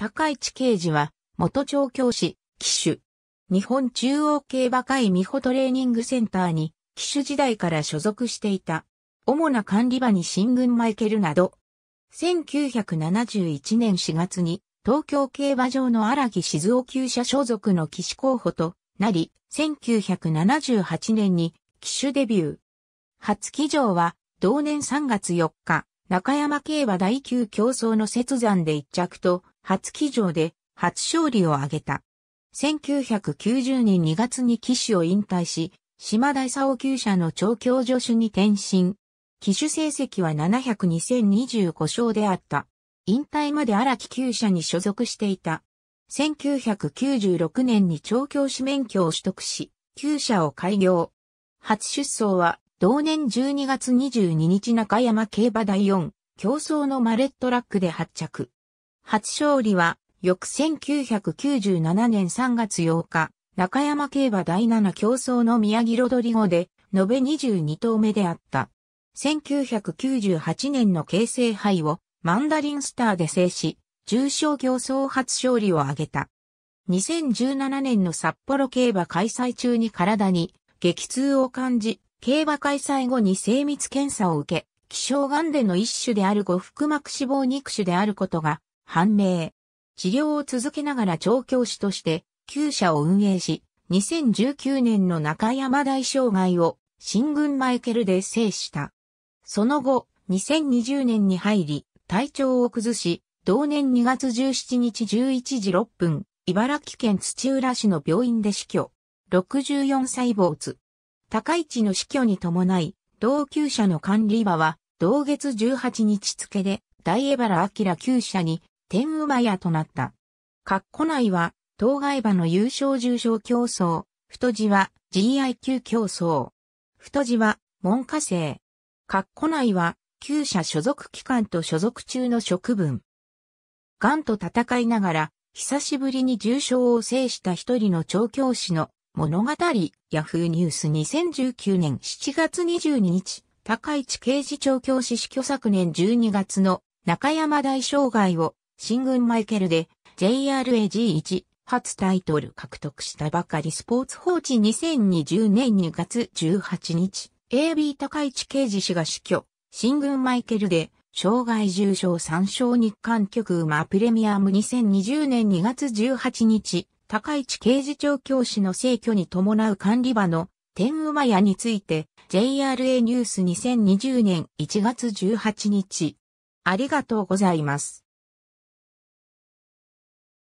高市刑事は、元調教師、騎手。日本中央競馬会美穂トレーニングセンターに、騎手時代から所属していた。主な管理場に新軍マイケルなど。1971年4月に、東京競馬場の荒木静雄厩舎所属の騎手候補となり、1978年に騎手デビュー。初騎乗は、同年3月4日、中山競馬第9競争の雪山で一着と、初騎乗で初勝利を挙げた。1990年2月に騎手を引退し、島田勲急車の調教助手に転身。騎手成績は702-2025勝であった。引退まで荒木厩舎に所属していた。1996年に調教師免許を取得し、厩舎を開業。初出走は、同年12月22日中山競馬第4、競争のマレットラックで発着。初勝利は、翌1997年3月8日、中山競馬第7競争の宮城ロドリゴで、延べ22頭目であった。1998年の京成杯をマンダリンスターで制し、重賞競争初勝利を挙げた。2017年の札幌競馬開催中に体に激痛を感じ、競馬開催後に精密検査を受け、気象癌での一種である五腹膜脂肪肉種であることが判明。治療を続けながら調教師として、旧社を運営し、2019年の中山大障害を、新軍マイケルで制した。その後、2020年に入り、体調を崩し、同年2月17日11時6分、茨城県土浦市の病院で死去。64歳没。高市の死去に伴い、同級社の管理場は、同月18日付で、大江原明旧社に天馬屋となった。括弧内は、当該馬の優勝重賞競争、太字は GIQ 競争。太字は文科生。括弧内は、旧社所属機関と所属中の職分。癌と戦いながら、久しぶりに重賞を制した一人の調教師の物語、ヤフーニュース2019年7月22日、高市刑事調教師死去昨年12月の中山大障害を新軍マイケルで JRAG1 初タイトル獲得したばかりスポーツ報知2020年2月18日、AB 高市刑事氏が死去、新軍マイケルで障害重症参照日韓局馬プレミアム2020年2月18日、高市刑事長教師の逝去に伴う管理場の天馬屋について JRA ニュース2020年1月18日。ありがとうございます。